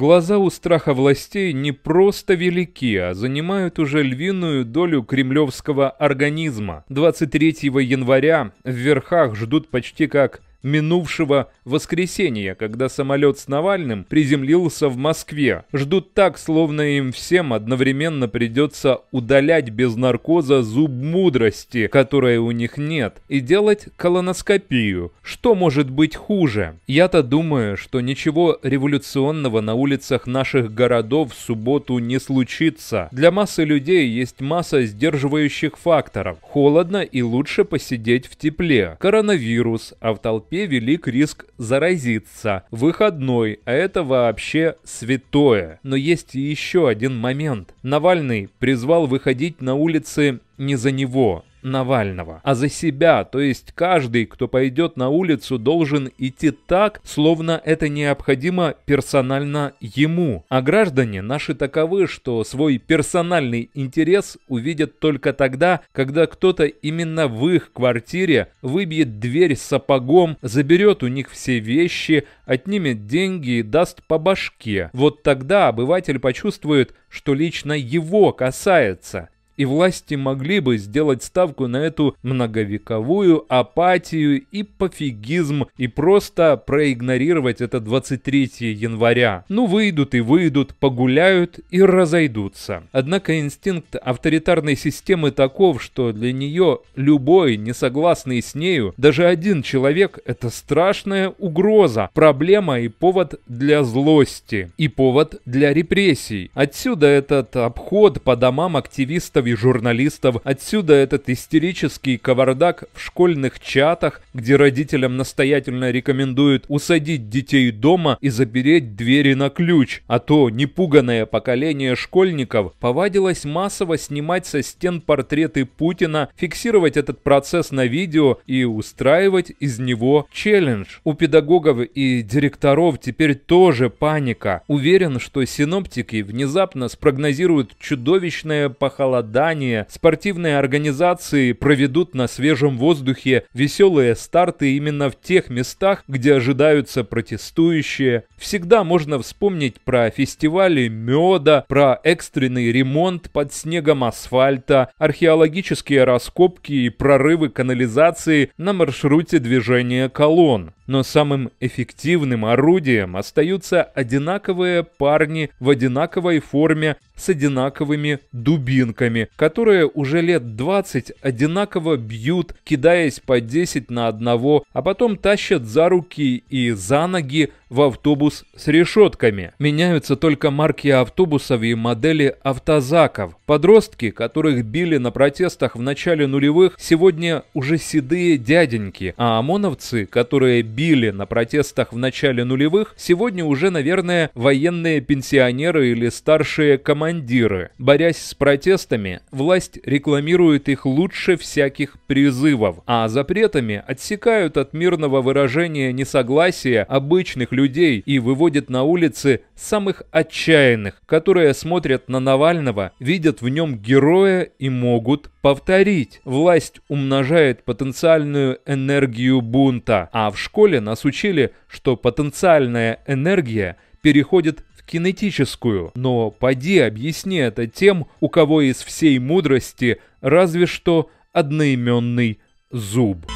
Глаза у страха властей не просто велики, а занимают уже львиную долю кремлевского организма. 23 января в верхах ждут почти как минувшего воскресенья, когда самолет с Навальным приземлился в Москве. Ждут так, словно им всем одновременно придется удалять без наркоза зуб мудрости, которой у них нет, и делать колоноскопию. Что может быть хуже? Я-то думаю, что ничего революционного на улицах наших городов в субботу не случится. Для массы людей есть масса сдерживающих факторов. Холодно и лучше посидеть в тепле. Коронавирус, а в толпе толпе велик риск заразиться. Выходной, а это вообще святое. Но есть еще один момент. Навальный призвал выходить на улицы не за него, Навального, а за себя, то есть каждый, кто пойдет на улицу, должен идти так, словно это необходимо персонально ему. А граждане наши таковы, что свой персональный интерес увидят только тогда, когда кто-то именно в их квартире выбьет дверь сапогом, заберет у них все вещи, отнимет деньги и даст по башке. Вот тогда обыватель почувствует, что лично его касается и власти могли бы сделать ставку на эту многовековую апатию и пофигизм и просто проигнорировать это 23 января. Ну выйдут и выйдут, погуляют и разойдутся. Однако инстинкт авторитарной системы таков, что для нее любой несогласный с нею, даже один человек – это страшная угроза, проблема и повод для злости, и повод для репрессий. Отсюда этот обход по домам активистов и журналистов, отсюда этот истерический кавардак в школьных чатах, где родителям настоятельно рекомендуют усадить детей дома и запереть двери на ключ, а то непуганное поколение школьников повадилось массово снимать со стен портреты Путина, фиксировать этот процесс на видео и устраивать из него челлендж. У педагогов и директоров теперь тоже паника. Уверен, что синоптики внезапно спрогнозируют чудовищное похолодание здание, спортивные организации проведут на свежем воздухе веселые старты именно в тех местах, где ожидаются протестующие. Всегда можно вспомнить про фестивали меда, про экстренный ремонт под снегом асфальта, археологические раскопки и прорывы канализации на маршруте движения колонн но самым эффективным орудием остаются одинаковые парни в одинаковой форме с одинаковыми дубинками, которые уже лет 20 одинаково бьют, кидаясь по 10 на одного, а потом тащат за руки и за ноги в автобус с решетками. Меняются только марки автобусов и модели автозаков. Подростки, которых били на протестах в начале нулевых, сегодня уже седые дяденьки, а ОМОНовцы, которые били били на протестах в начале нулевых, сегодня уже, наверное, военные пенсионеры или старшие командиры. Борясь с протестами, власть рекламирует их лучше всяких призывов, а запретами отсекают от мирного выражения несогласия обычных людей и выводят на улицы самых отчаянных, которые смотрят на Навального, видят в нем героя и могут повторить. Власть умножает потенциальную энергию бунта, а в школе школе нас учили, что потенциальная энергия переходит в кинетическую, но поди объясни это тем, у кого из всей мудрости разве что одноименный зуб.